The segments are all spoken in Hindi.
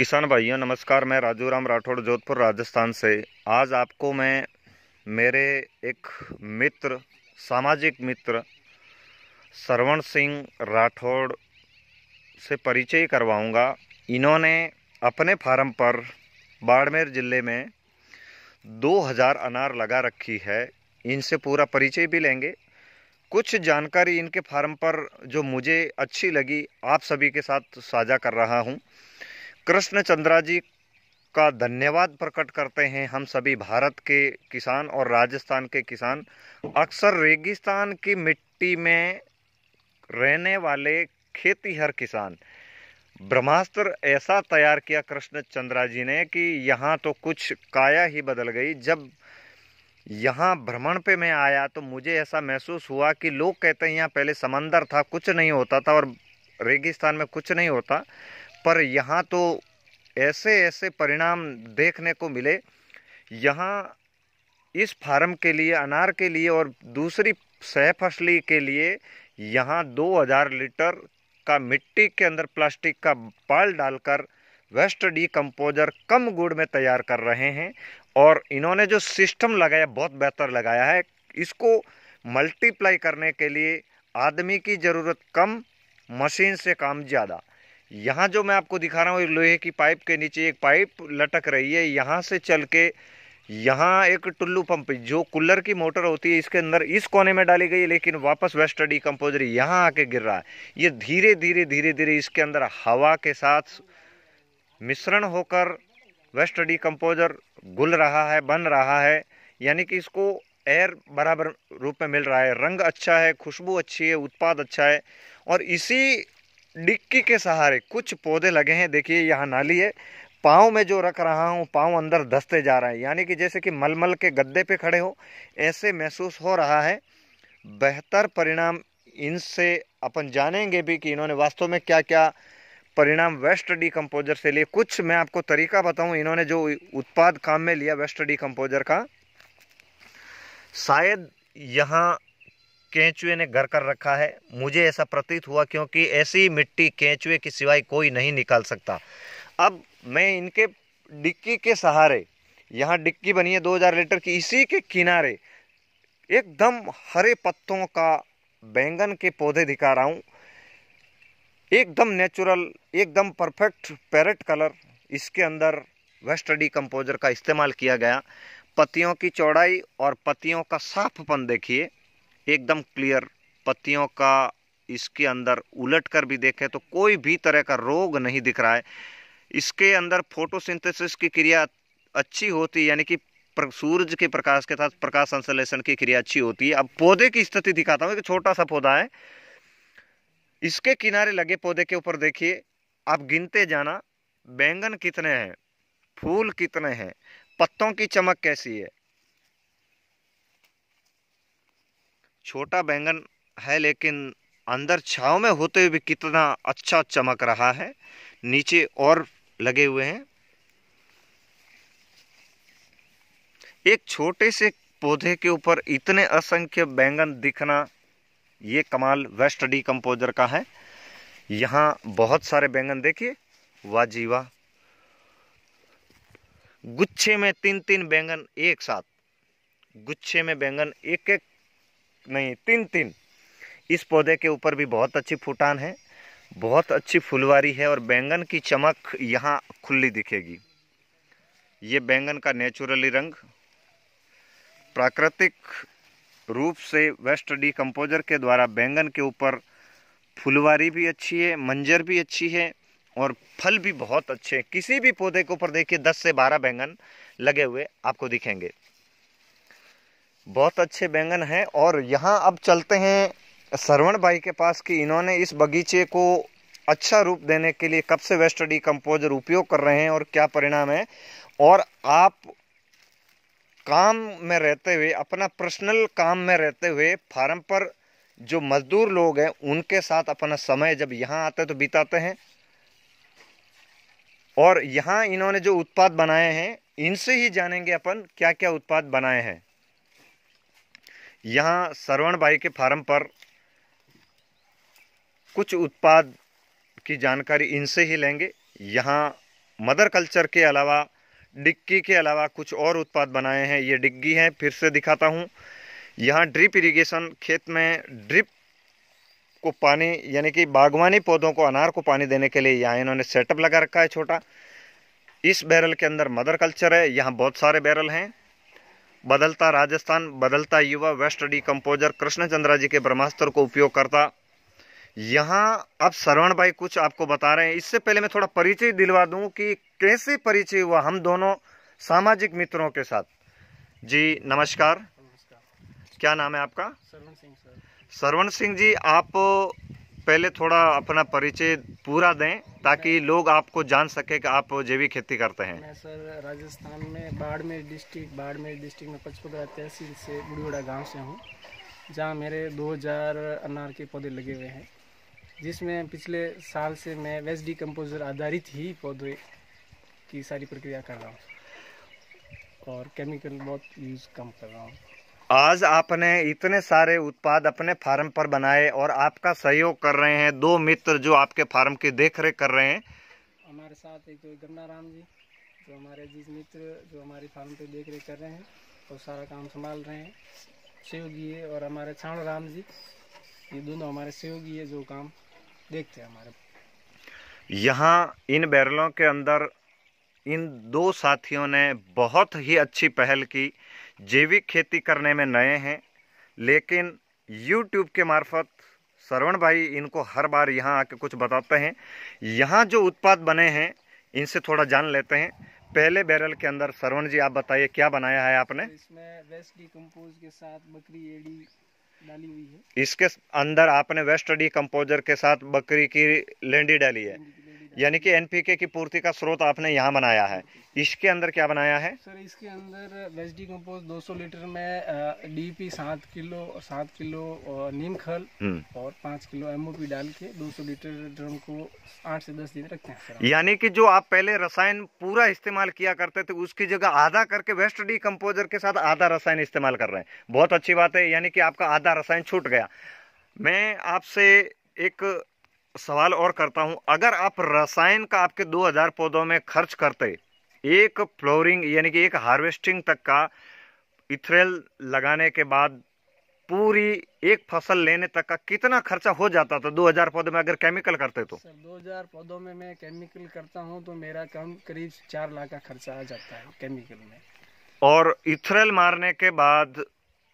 किसान भाइयों नमस्कार मैं राजू राम राठौड़ जोधपुर राजस्थान से आज आपको मैं मेरे एक मित्र सामाजिक मित्र श्रवण सिंह राठौड़ से परिचय करवाऊंगा इन्होंने अपने फार्म पर बाड़मेर ज़िले में 2000 अनार लगा रखी है इनसे पूरा परिचय भी लेंगे कुछ जानकारी इनके फार्म पर जो मुझे अच्छी लगी आप सभी के साथ साझा कर रहा हूँ कृष्ण चंद्रा जी का धन्यवाद प्रकट करते हैं हम सभी भारत के किसान और राजस्थान के किसान अक्सर रेगिस्तान की मिट्टी में रहने वाले खेतीहर किसान ब्रह्मास्त्र ऐसा तैयार किया कृष्ण चंद्रा जी ने कि यहाँ तो कुछ काया ही बदल गई जब यहाँ भ्रमण पे मैं आया तो मुझे ऐसा महसूस हुआ कि लोग कहते हैं यहाँ पहले समंदर था कुछ नहीं होता था और रेगिस्तान में कुछ नहीं होता पर यहाँ तो ऐसे ऐसे परिणाम देखने को मिले यहाँ इस फार्म के लिए अनार के लिए और दूसरी सह फसली के लिए यहाँ 2000 लीटर का मिट्टी के अंदर प्लास्टिक का पाल डालकर वेस्ट डी कंपोजर कम गुड़ में तैयार कर रहे हैं और इन्होंने जो सिस्टम लगाया बहुत बेहतर लगाया है इसको मल्टीप्लाई करने के लिए आदमी की ज़रूरत कम मशीन से काम ज़्यादा यहाँ जो मैं आपको दिखा रहा हूँ लोहे की पाइप के नीचे एक पाइप लटक रही है यहाँ से चल के यहाँ एक टुल्लू पंप जो कूलर की मोटर होती है इसके अंदर इस कोने में डाली गई है लेकिन वापस वेस्ट कंपोजर यहाँ आके गिर रहा है ये धीरे धीरे धीरे धीरे इसके अंदर हवा के साथ मिश्रण होकर वेस्ट कंपोजर घुल रहा है बन रहा है यानी कि इसको एयर बराबर रूप में मिल रहा है रंग अच्छा है खुशबू अच्छी है उत्पाद अच्छा है और इसी डिक्की के सहारे कुछ पौधे लगे हैं देखिए यहाँ नाली है पाँव में जो रख रहा हूँ पाँव अंदर धसते जा रहा है यानी कि जैसे कि मलमल के गद्दे पे खड़े हो ऐसे महसूस हो रहा है बेहतर परिणाम इनसे अपन जानेंगे भी कि इन्होंने वास्तव में क्या क्या परिणाम वेस्ट डिकम्पोजर से लिए कुछ मैं आपको तरीका बताऊँ इन्होंने जो उत्पाद काम में लिया वेस्ट डिकम्पोजर का शायद यहाँ केंचुए ने घर कर रखा है मुझे ऐसा प्रतीत हुआ क्योंकि ऐसी मिट्टी केंचुए के सिवाय कोई नहीं निकाल सकता अब मैं इनके डिक्की के सहारे यहाँ डिक्की बनी है 2000 लीटर की इसी के किनारे एकदम हरे पत्तों का बैंगन के पौधे दिखा रहा हूँ एकदम नेचुरल एकदम परफेक्ट पैरेट कलर इसके अंदर वेस्ट कंपोजर का इस्तेमाल किया गया पत्तियों की चौड़ाई और पत्तियों का साफपन देखिए एकदम क्लियर पत्तियों का इसके अंदर उलट कर भी देखें तो कोई भी तरह का रोग नहीं दिख रहा है इसके अंदर फोटोसिंथेसिस की क्रिया अच्छी होती है यानी कि सूरज के प्रकाश के साथ प्रकाश संश्लेषण की क्रिया अच्छी होती है अब पौधे की स्थिति दिखाता हूँ एक छोटा सा पौधा है इसके किनारे लगे पौधे के ऊपर देखिए आप गिनते जाना बैंगन कितने हैं फूल कितने हैं पत्तों की चमक कैसी है छोटा बैंगन है लेकिन अंदर छाव में होते हुए भी कितना अच्छा चमक रहा है नीचे और लगे हुए हैं एक छोटे से पौधे के ऊपर इतने असंख्य बैंगन दिखना ये कमाल वेस्ट डी कंपोजर का है यहाँ बहुत सारे बैंगन देखिए वाजीवा गुच्छे में तीन तीन बैंगन एक साथ गुच्छे में बैंगन एक एक नहीं तीन तीन इस पौधे के ऊपर भी बहुत अच्छी फूटान है बहुत अच्छी फुलवारी है और बैंगन की चमक यहाँ खुली दिखेगी ये बैंगन का नेचुरली रंग प्राकृतिक रूप से वेस्ट डी कंपोजर के द्वारा बैंगन के ऊपर फुलवारी भी अच्छी है मंजर भी अच्छी है और फल भी बहुत अच्छे हैं किसी भी पौधे के ऊपर देखिए 10 से 12 बैंगन लगे हुए आपको दिखेंगे बहुत अच्छे बैंगन हैं और यहाँ अब चलते हैं सरवण भाई के पास कि इन्होंने इस बगीचे को अच्छा रूप देने के लिए कब से वेस्ट डी कंपोजर उपयोग कर रहे हैं और क्या परिणाम है और आप काम में रहते हुए अपना पर्सनल काम में रहते हुए फार्म पर जो मजदूर लोग हैं उनके साथ अपना समय जब यहाँ आते तो बिताते हैं और यहाँ इन्होंने जो उत्पाद बनाए हैं इनसे ही जानेंगे अपन क्या क्या उत्पाद बनाए हैं यहाँ सरवण भाई के फार्म पर कुछ उत्पाद की जानकारी इनसे ही लेंगे यहाँ मदर कल्चर के अलावा डिक्की के अलावा कुछ और उत्पाद बनाए हैं ये डिग्गी हैं फिर से दिखाता हूँ यहाँ ड्रिप इरिगेशन खेत में ड्रिप को पानी यानी कि बागवानी पौधों को अनार को पानी देने के लिए यहाँ इन्होंने सेटअप लगा रखा है छोटा इस बैरल के अंदर मदर कल्चर है यहाँ बहुत सारे बैरल हैं बदलता राजस्थान बदलता युवा waste decomposer Krishnachandra ji के ब्रह्मास्त्र को उपयोग करता यहाँ अब श्रवण भाई कुछ आपको बता रहे हैं इससे पहले मैं थोड़ा परिचय दिलवा दूँ कि कैसे परिचय हुआ हम दोनों सामाजिक मित्रों के साथ जी नमस्कार, नमस्कार। क्या नाम है आपका सरवण सिंह सर सरवण सिंह जी आप पहले थोड़ा अपना परिचय पूरा दें ताकि लोग आपको जान सके कि आप जैविक खेती करते हैं मैं सर राजस्थान में बाड़मेर डिस्ट्रिक्ट बाड़मेर डिस्ट्रिक्ट में पचपुरा तहसील से बुढ़ीवड़ा गांव से हूँ जहाँ मेरे 2000 अनार के पौधे लगे हुए हैं जिसमें पिछले साल से मैं वेस्ट डिकम्पोजर आधारित ही पौधे की सारी प्रक्रिया कर रहा हूँ और केमिकल बहुत यूज़ कम कर रहा हूँ आज आपने इतने सारे उत्पाद अपने फार्म पर बनाए और आपका सहयोग कर रहे हैं दो मित्र जो आपके फार्म की देखरेख कर रहे हैं हमारे साथ एक तो गन्ना राम जी जो हमारे जिस मित्र जो हमारे फार्म पे देख रेख कर रहे हैं और सारा काम संभाल रहे हैं सहयोगी है और हमारे छाण राम जी ये दोनों हमारे सहयोगी है जो काम देखते हैं हमारे यहाँ इन बैरलों के अंदर इन दो साथियों ने बहुत ही अच्छी पहल की जैविक खेती करने में नए हैं लेकिन यूट्यूब के मार्फत श्रवण भाई इनको हर बार यहाँ आके कुछ बताते हैं यहाँ जो उत्पाद बने हैं इनसे थोड़ा जान लेते हैं पहले बैरल के अंदर श्रवण जी आप बताइए क्या बनाया है आपने तो इसमें वेस्ट के साथ बकरी एडी डाली हुई है इसके अंदर आपने वेस्ट डी कम्पोजर के साथ बकरी की लेंडी डाली है यानी कि एनपीके की पूर्ति का स्रोत आपने यहाँ बनाया है इसके अंदर क्या बनाया है सर इसके अंदर वेस्ट कम्पोज दो सौ लीटर में डी पी सात किलो सात किलो नीम खल हम्म। और पाँच किलो एम ओ पी डाल के दो सौ लीटर ड्रम को आठ से दस दिन रखते हैं यानी कि जो आप पहले रसायन पूरा इस्तेमाल किया करते थे उसकी जगह आधा करके वेस्ट डी कम्पोजर के साथ आधा रसायन इस्तेमाल कर रहे हैं बहुत अच्छी बात है यानी कि आपका आधा रसायन छूट गया मैं आपसे एक सवाल और करता हूँ अगर आप रसायन का आपके 2000 पौधों में खर्च करते एक फ्लोरिंग यानी कि एक हार्वेस्टिंग तक का इथरेल लगाने के बाद पूरी एक फसल लेने तक का कितना खर्चा हो जाता था 2000 पौधों में अगर केमिकल करते तो सर 2000 पौधों में मैं केमिकल करता हूँ तो मेरा कम करीब चार लाख का खर्चा आ जाता है केमिकल में और इथरेल मारने के बाद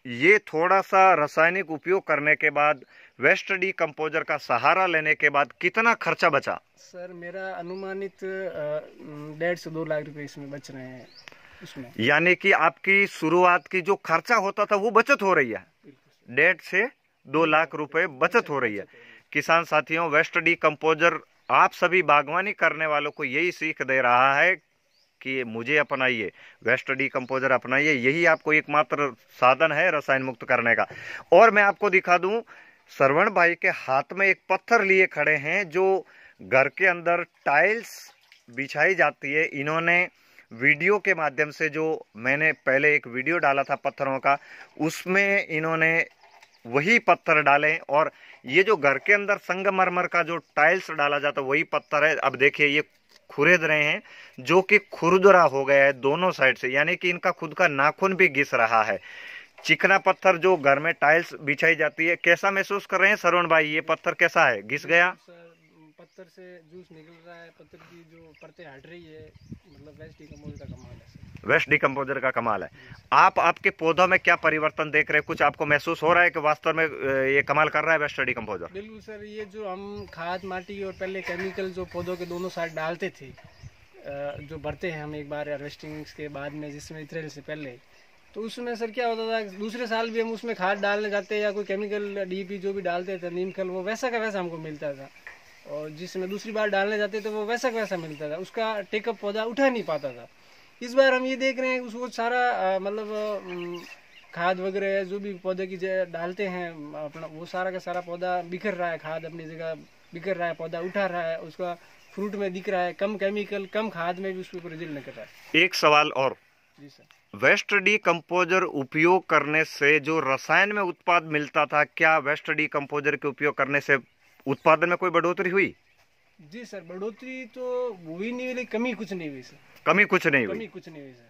ये थोड़ा सा रासायनिक उपयोग करने के बाद वेस्ट डी कंपोजर का सहारा लेने के बाद कितना खर्चा बचा सर मेरा अनुमानित डेढ़ से दो लाख रुपए इसमें बच रहे हैं यानी कि आपकी शुरुआत की जो खर्चा होता था वो बचत हो रही है डेढ़ से दो लाख रुपए बचत हो रही है किसान साथियों वेस्ट डी कंपोजर आप सभी बागवानी करने वालों को यही सीख दे रहा है कि मुझे अपनाइए वेस्ट डी कंपोजर अपनाइए यही आपको एकमात्र साधन है रसायन मुक्त करने का और मैं आपको दिखा दूं सरवण भाई के हाथ में एक पत्थर लिए खड़े हैं जो घर के अंदर टाइल्स बिछाई जाती है इन्होंने वीडियो के माध्यम से जो मैंने पहले एक वीडियो डाला था पत्थरों का उसमें इन्होंने वही पत्थर डाले और ये जो घर के अंदर संगमरमर का जो टाइल्स डाला जाता है वही पत्थर है अब देखिए ये खुरेद रहे हैं जो कि खुरदरा हो गया है दोनों साइड से यानी कि इनका खुद का नाखून भी घिस रहा है चिकना पत्थर जो घर में टाइल्स बिछाई जाती है कैसा महसूस कर रहे हैं सरवण भाई ये पत्थर कैसा है घिस गया हाँ, पत्थर से जूस निकल रहा है पत्थर की जो परतें हट रही है मतलब वेस्ट डिकम्पोजर का कमाल है वेस्ट डिकम्पोजर का कमाल है आप आपके पौधों में क्या परिवर्तन देख रहे हैं कुछ आपको महसूस हो रहा है कि वास्तव में ये कमाल कर रहा है वेस्ट डिकम्पोजर बिल्कुल सर ये जो हम खाद माटी और पहले केमिकल जो पौधों के दोनों साइड डालते थे जो भरते हैं हम एक बार हार्वेस्टिंग के बाद में जिसमें इतरेल से पहले तो उसमें सर क्या होता था दूसरे साल भी हम उसमें खाद डालने जाते या कोई केमिकल डीपी जो भी डालते थे नीम खल वो वैसा का वैसा हमको मिलता था और जिसमें दूसरी बार डालने जाते थे वो वैसा का वैसा मिलता था उसका टेकअप पौधा उठा नहीं पाता था इस बार हम ये देख रहे हैं उसको सारा मतलब खाद वगैरह जो भी पौधे की डालते हैं अपना वो सारा का सारा पौधा बिखर रहा है खाद अपनी जगह बिखर रहा है पौधा उठा रहा है उसका फ्रूट में दिख रहा है कम केमिकल कम खाद में भी उसके ऊपर रिजल्ट निकल रहा है एक सवाल और जी सर वेस्ट कंपोजर उपयोग करने से जो रसायन में उत्पाद मिलता था क्या वेस्ट कंपोजर के उपयोग करने से उत्पादन में कोई बढ़ोतरी हुई जी सर बढ़ोतरी तो हुई नहीं हुई कमी कुछ नहीं हुई सर कमी कुछ नहीं हुई कमी कुछ नहीं हुई सर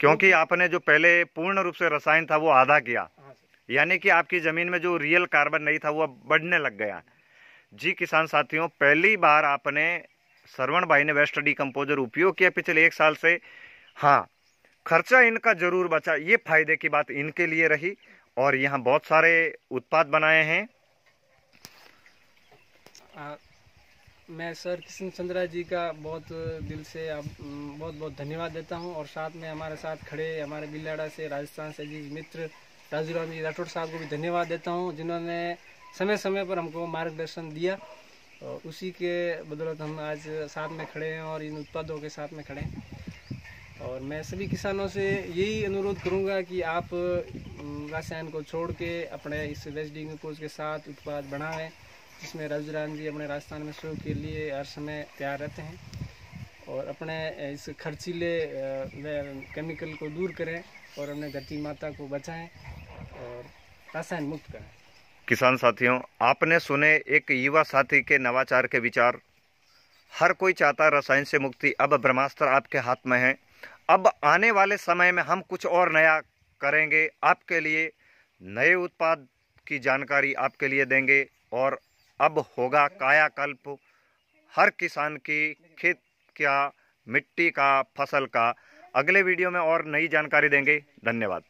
क्योंकि आपने जो पहले पूर्ण रूप से रसायन था वो आधा किया हाँ यानी कि आपकी जमीन में जो रियल कार्बन नहीं था वो बढ़ने लग गया जी किसान साथियों पहली बार आपने सरवण भाई ने वेस्ट कंपोजर उपयोग किया पिछले एक साल से हाँ खर्चा इनका ज़रूर बचा ये फायदे की बात इनके लिए रही और यहाँ बहुत सारे उत्पाद बनाए हैं आ, मैं सर किशन चंद्रा जी का बहुत दिल से आप बहुत बहुत धन्यवाद देता हूँ और साथ में हमारे साथ खड़े हमारे बिल्लाड़ा से राजस्थान से जी मित्र राजूराम जी राठौड़ साहब को भी धन्यवाद देता हूँ जिन्होंने समय समय पर हमको मार्गदर्शन दिया उसी के बदौलत हम आज साथ में खड़े हैं और इन उत्पादों के साथ में खड़े हैं और मैं सभी किसानों से यही अनुरोध करूंगा कि आप रसायन को छोड़ के अपने इस वेस्टिंग कोच के साथ उत्पाद बढ़ाएं जिसमें रजुराम जी अपने राजस्थान में शो के लिए हर समय तैयार रहते हैं और अपने इस खर्चीले केमिकल को दूर करें और अपने धरती माता को बचाएं और रसायन मुक्त करें किसान साथियों आपने सुने एक युवा साथी के नवाचार के विचार हर कोई चाहता रसायन से मुक्ति अब ब्रह्मास्त्र आपके हाथ में है अब आने वाले समय में हम कुछ और नया करेंगे आपके लिए नए उत्पाद की जानकारी आपके लिए देंगे और अब होगा कायाकल्प हर किसान की खेत का मिट्टी का फसल का अगले वीडियो में और नई जानकारी देंगे धन्यवाद